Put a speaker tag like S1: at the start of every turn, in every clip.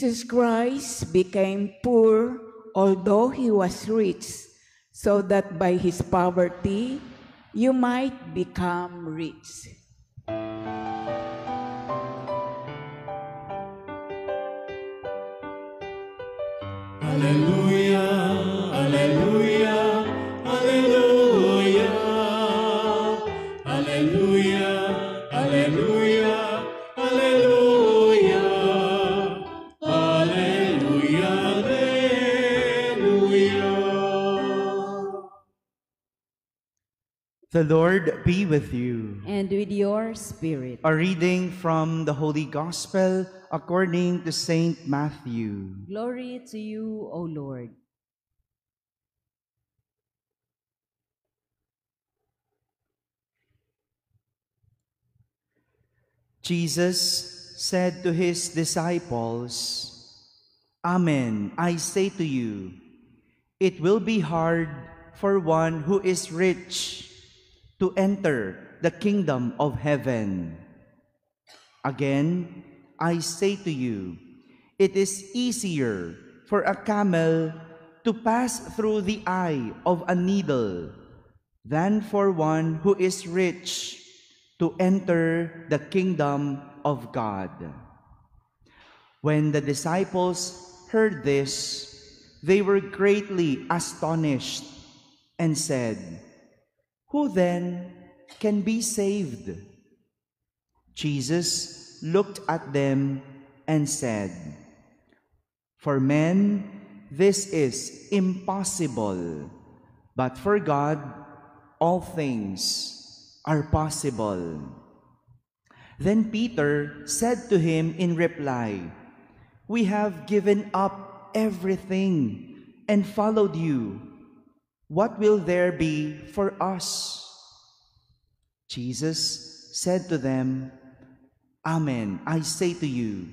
S1: Jesus Christ became poor, although he was rich, so that by his poverty you might become rich. Hallelujah. The Lord be with you. And with your spirit. A reading from the Holy Gospel according to St. Matthew. Glory to you, O Lord. Jesus said to his disciples, Amen, I say to you, it will be hard for one who is rich to enter the kingdom of heaven. Again, I say to you, it is easier for a camel to pass through the eye of a needle than for one who is rich to enter the kingdom of God. When the disciples heard this, they were greatly astonished and said, who then can be saved? Jesus looked at them and said, For men, this is impossible, but for God, all things are possible. Then Peter said to him in reply, We have given up everything and followed you what will there be for us? Jesus said to them, Amen, I say to you,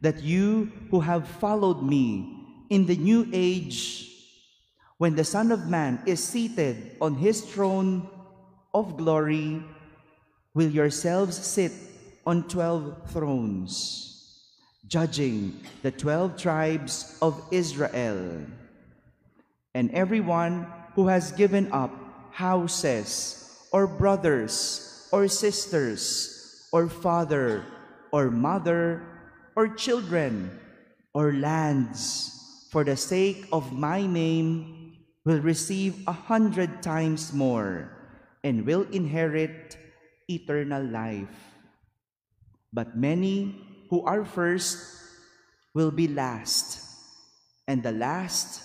S1: that you who have followed me in the new age, when the Son of Man is seated on his throne of glory, will yourselves sit on twelve thrones, judging the twelve tribes of Israel. And everyone who has given up houses, or brothers, or sisters, or father, or mother, or children, or lands, for the sake of my name, will receive a hundred times more, and will inherit eternal life. But many who are first will be last, and the last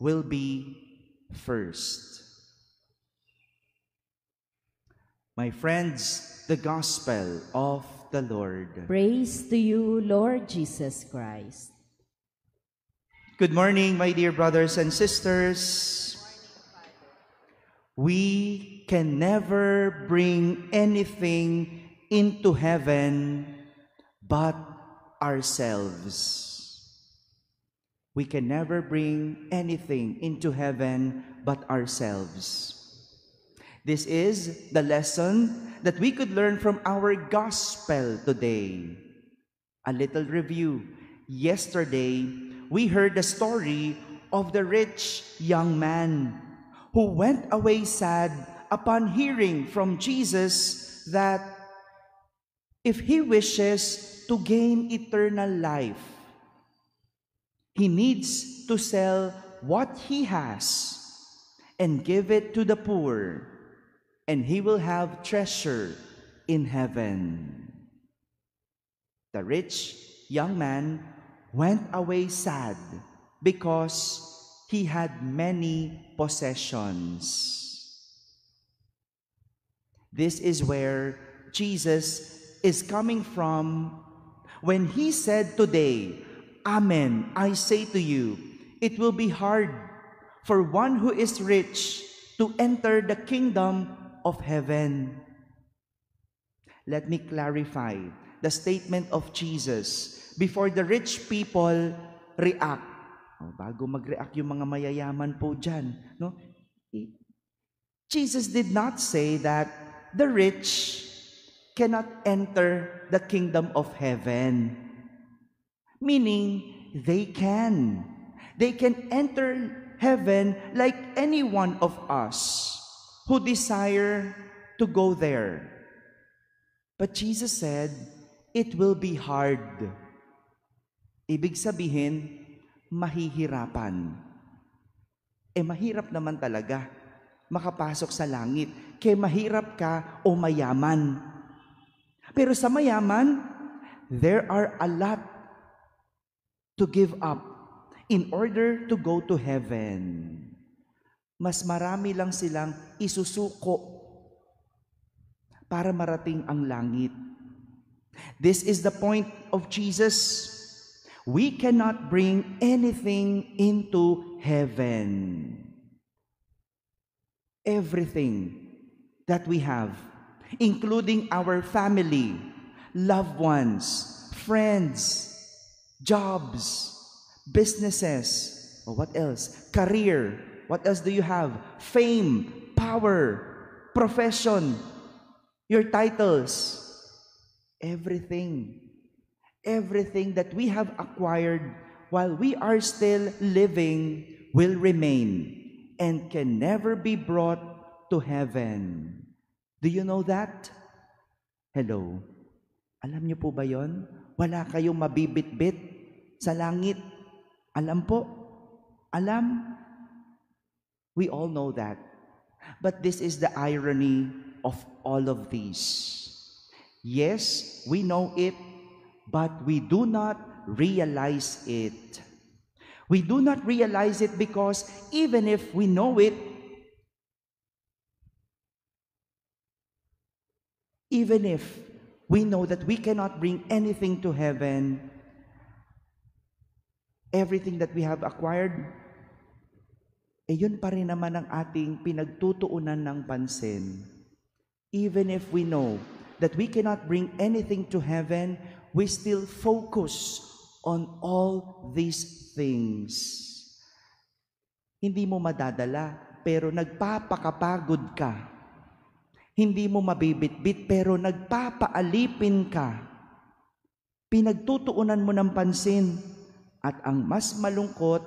S1: will be first. My friends, the gospel of the Lord. Praise to you, Lord Jesus Christ. Good morning, my dear brothers and sisters. We can never bring anything into heaven but ourselves. We can never bring anything into heaven but ourselves. This is the lesson that we could learn from our gospel today. A little review. Yesterday, we heard the story of the rich young man who went away sad upon hearing from Jesus that if he wishes to gain eternal life, he needs to sell what he has and give it to the poor, and he will have treasure in heaven. The rich young man went away sad because he had many possessions. This is where Jesus is coming from when he said today, Amen, I say to you, it will be hard for one who is rich to enter the kingdom of heaven. Let me clarify the statement of Jesus before the rich people react. Oh, bago mag-react yung mga mayayaman po dyan, no? Jesus did not say that the rich cannot enter the kingdom of heaven. Meaning, they can. They can enter heaven like any one of us who desire to go there. But Jesus said, it will be hard. Ibig sabihin, mahihirapan. Eh mahirap naman talaga makapasok sa langit. Kaya mahirap ka o mayaman. Pero sa mayaman, there are a lot to give up in order to go to heaven. Mas marami lang silang isusuko para marating ang langit. This is the point of Jesus. We cannot bring anything into heaven. Everything that we have, including our family, loved ones, friends, jobs, businesses, or what else? Career. What else do you have? Fame, power, profession, your titles, everything. Everything that we have acquired while we are still living will remain and can never be brought to heaven. Do you know that? Hello. Alam niyo po ba yon? Wala kayong mabibitbit sa langit. Alam po, alam. We all know that. But this is the irony of all of these. Yes, we know it, but we do not realize it. We do not realize it because even if we know it, even if we know that we cannot bring anything to heaven, everything that we have acquired, eh yun pa rin naman ang ating pinagtutuunan ng pansin. Even if we know that we cannot bring anything to heaven, we still focus on all these things. Hindi mo madadala, pero nagpapakapagod ka. Hindi mo mabibitbit, pero nagpapaalipin ka. Pinagtutuunan mo ng pansin at ang mas malungkot,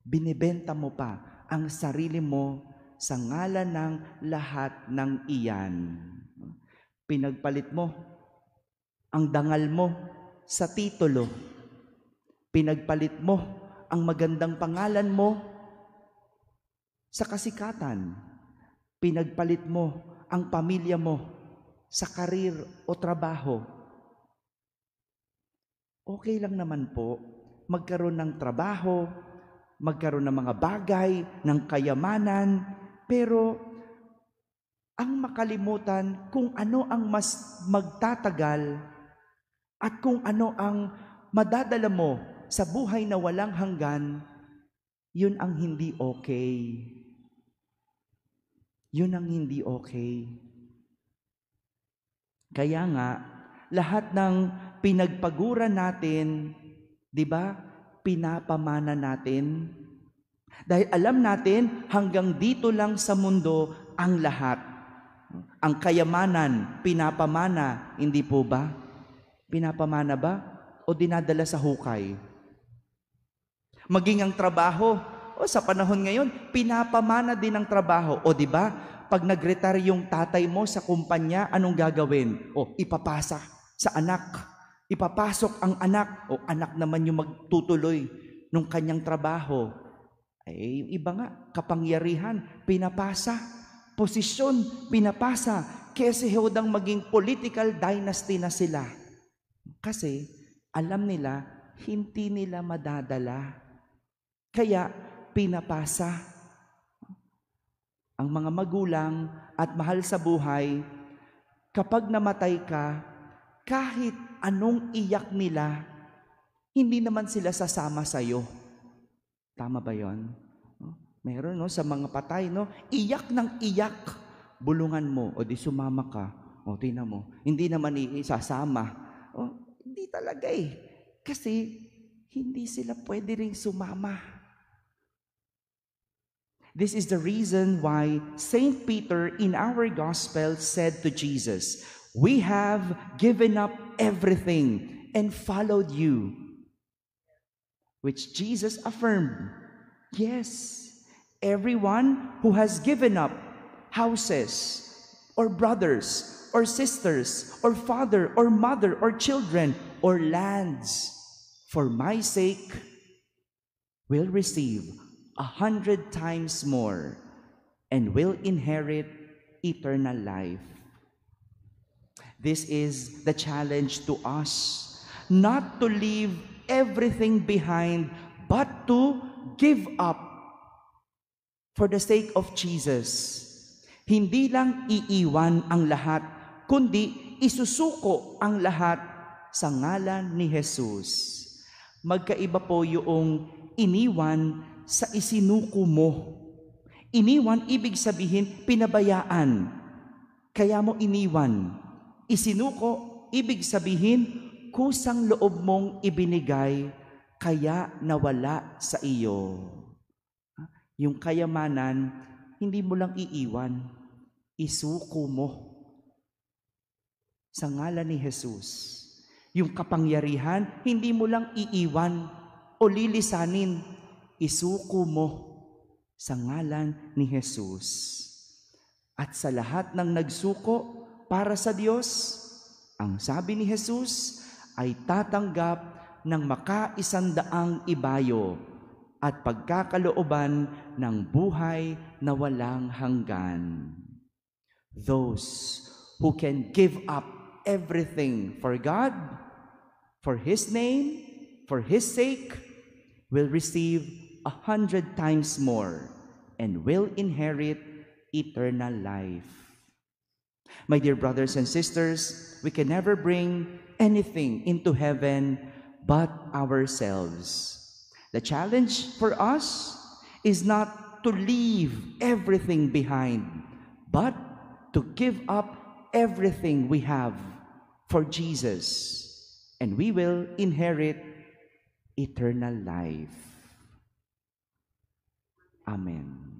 S1: binibenta mo pa ang sarili mo sa ngalan ng lahat ng iyan. Pinagpalit mo ang dangal mo sa titulo. Pinagpalit mo ang magandang pangalan mo sa kasikatan. Pinagpalit mo ang pamilya mo sa karir o trabaho. Okay lang naman po magkaroon ng trabaho, magkaroon ng mga bagay, ng kayamanan, pero ang makalimutan kung ano ang mas magtatagal at kung ano ang madadala mo sa buhay na walang hanggan, yun ang hindi okay. Yun ang hindi okay. Kaya nga, lahat ng pinagpaguran natin 'Di ba? Pinapamana natin dahil alam natin hanggang dito lang sa mundo ang lahat. Ang kayamanan pinapamana, hindi po ba? Pinapamana ba o dinadala sa hukay? Maging ang trabaho, o sa panahon ngayon, pinapamana din ang trabaho. O di ba? Pag nagretary yung tatay mo sa kumpanya, anong gagawin? O ipapasa sa anak. Ipapasok ang anak o anak naman yung magtutuloy nung kanyang trabaho. Ay, eh, iba nga, kapangyarihan, pinapasa. Posisyon, pinapasa. Kasi hodang maging political dynasty na sila. Kasi alam nila, hindi nila madadala. Kaya pinapasa ang mga magulang at mahal sa buhay, kapag namatay ka, kahit anong iyak nila, hindi naman sila sasama sa iyo. Tama ba yon? Oh, meron no, sa mga patay, no? iyak ng iyak, bulungan mo, o di sumama ka, o tina mo, hindi naman isasama. O, hindi talaga eh. Kasi hindi sila pwede rin sumama. This is the reason why St. Peter in our gospel said to Jesus, We have given up everything and followed you. Which Jesus affirmed yes, everyone who has given up houses or brothers or sisters or father or mother or children or lands for my sake will receive a hundred times more and will inherit eternal life. This is the challenge to us, not to leave everything behind, but to give up for the sake of Jesus. Hindi lang iiwan ang lahat, kundi isusuko ang lahat sa ngalan ni Jesus. Magkaiba po yung iniwan sa isinuko mo. Iniwan, ibig sabihin, pinabayaan. Kaya mo iniwan. Isinuko, ibig sabihin, kusang loob mong ibinigay, kaya nawala sa iyo. Yung kayamanan, hindi mo lang iiwan, isuko mo. Sa ngalan ni Jesus, yung kapangyarihan, hindi mo lang iiwan o lilisanin, isuko mo sa ngalan ni Jesus. At sa lahat ng nagsuko, para sa Diyos? Ang sabi ni Jesus ay tatanggap ng makaisandaang ibayo at pagkakalooban ng buhay na walang hanggan. Those who can give up everything for God, for His name, for His sake, will receive a hundred times more and will inherit eternal life. My dear brothers and sisters, we can never bring anything into heaven but ourselves. The challenge for us is not to leave everything behind, but to give up everything we have for Jesus, and we will inherit eternal life. Amen.